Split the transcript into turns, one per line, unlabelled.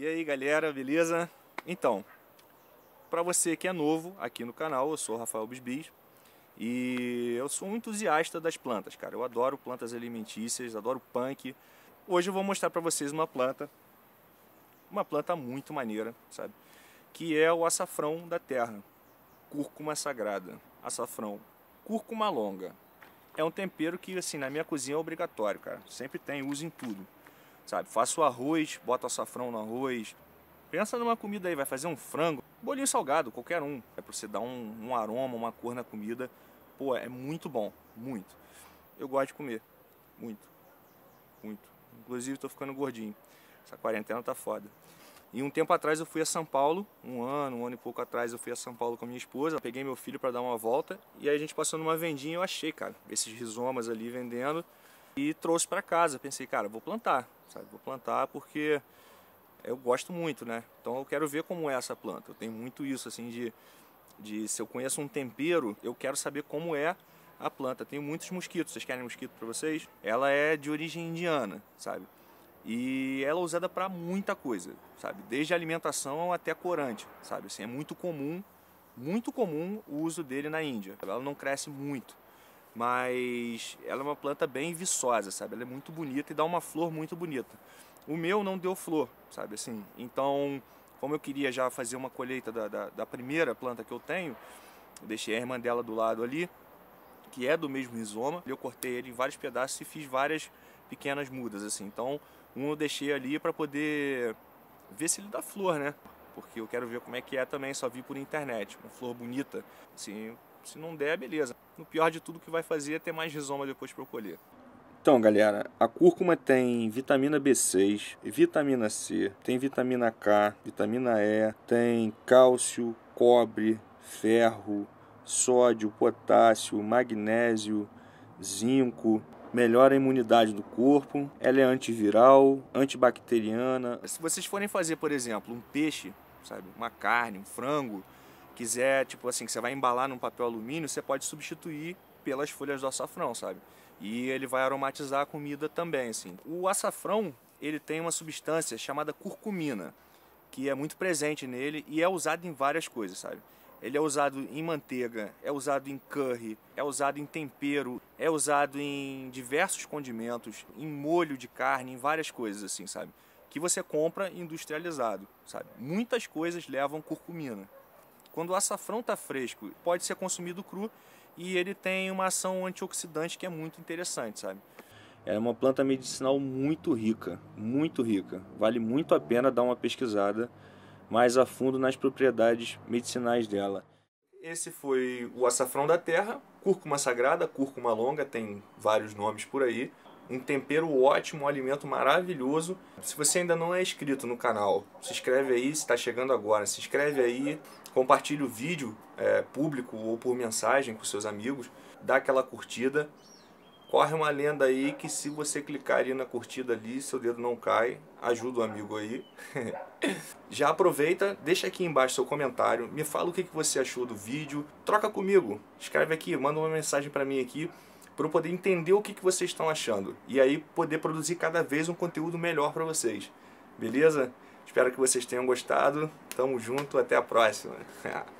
E aí galera, beleza? Então, para você que é novo aqui no canal, eu sou o Rafael Bisbis e eu sou um entusiasta das plantas, cara. Eu adoro plantas alimentícias, adoro punk. Hoje eu vou mostrar para vocês uma planta, uma planta muito maneira, sabe? Que é o açafrão da terra, cúrcuma sagrada, açafrão, cúrcuma longa. É um tempero que, assim, na minha cozinha é obrigatório, cara. Sempre tem, uso em tudo sabe? Faça o arroz, bota açafrão no arroz. Pensa numa comida aí, vai fazer um frango, bolinho salgado, qualquer um. É para você dar um, um aroma, uma cor na comida. Pô, é muito bom, muito. Eu gosto de comer, muito, muito. Inclusive estou ficando gordinho. Essa quarentena tá foda. E um tempo atrás eu fui a São Paulo, um ano, um ano e pouco atrás eu fui a São Paulo com a minha esposa, peguei meu filho para dar uma volta e aí a gente passou numa vendinha eu achei, cara, esses rizomas ali vendendo e trouxe para casa. Pensei, cara, vou plantar, sabe? Vou plantar porque eu gosto muito, né? Então eu quero ver como é essa planta. Eu tenho muito isso, assim, de, de se eu conheço um tempero, eu quero saber como é a planta. Tenho muitos mosquitos. Vocês querem mosquito para vocês? Ela é de origem indiana, sabe? E ela é usada para muita coisa, sabe? Desde alimentação até corante, sabe? Assim, é muito comum, muito comum o uso dele na Índia. Ela não cresce muito, mas ela é uma planta bem viçosa, sabe? Ela é muito bonita e dá uma flor muito bonita. O meu não deu flor, sabe assim? Então, como eu queria já fazer uma colheita da, da, da primeira planta que eu tenho, eu deixei a irmã dela do lado ali, que é do mesmo rizoma. Eu cortei ele em vários pedaços e fiz várias pequenas mudas, assim. Então, um eu deixei ali para poder ver se ele dá flor, né? Porque eu quero ver como é que é também, só vi por internet. Uma flor bonita. Assim, se não der, beleza. No pior de tudo, o que vai fazer é ter mais rizoma depois para eu colher. Então, galera, a cúrcuma tem vitamina B6, vitamina C, tem vitamina K, vitamina E, tem cálcio, cobre, ferro, sódio, potássio, magnésio, zinco, melhora a imunidade do corpo, ela é antiviral, antibacteriana. Se vocês forem fazer, por exemplo, um peixe, sabe, uma carne, um frango, quiser, tipo assim, que você vai embalar num papel alumínio, você pode substituir pelas folhas do açafrão, sabe? E ele vai aromatizar a comida também, assim. O açafrão, ele tem uma substância chamada curcumina, que é muito presente nele e é usado em várias coisas, sabe? Ele é usado em manteiga, é usado em curry, é usado em tempero, é usado em diversos condimentos, em molho de carne, em várias coisas assim, sabe? Que você compra industrializado, sabe? Muitas coisas levam curcumina. Quando o açafrão está fresco, pode ser consumido cru e ele tem uma ação antioxidante que é muito interessante, sabe? É uma planta medicinal muito rica, muito rica. Vale muito a pena dar uma pesquisada mais a fundo nas propriedades medicinais dela. Esse foi o açafrão da terra, cúrcuma sagrada, cúrcuma longa, tem vários nomes por aí um tempero ótimo, um alimento maravilhoso. Se você ainda não é inscrito no canal, se inscreve aí se está chegando agora, se inscreve aí, compartilha o vídeo é, público ou por mensagem com seus amigos, dá aquela curtida. Corre uma lenda aí que se você clicar ali na curtida ali, seu dedo não cai, ajuda o amigo aí. Já aproveita, deixa aqui embaixo seu comentário, me fala o que você achou do vídeo, troca comigo, escreve aqui, manda uma mensagem para mim aqui para eu poder entender o que, que vocês estão achando e aí poder produzir cada vez um conteúdo melhor para vocês. Beleza? Espero que vocês tenham gostado. Tamo junto, até a próxima.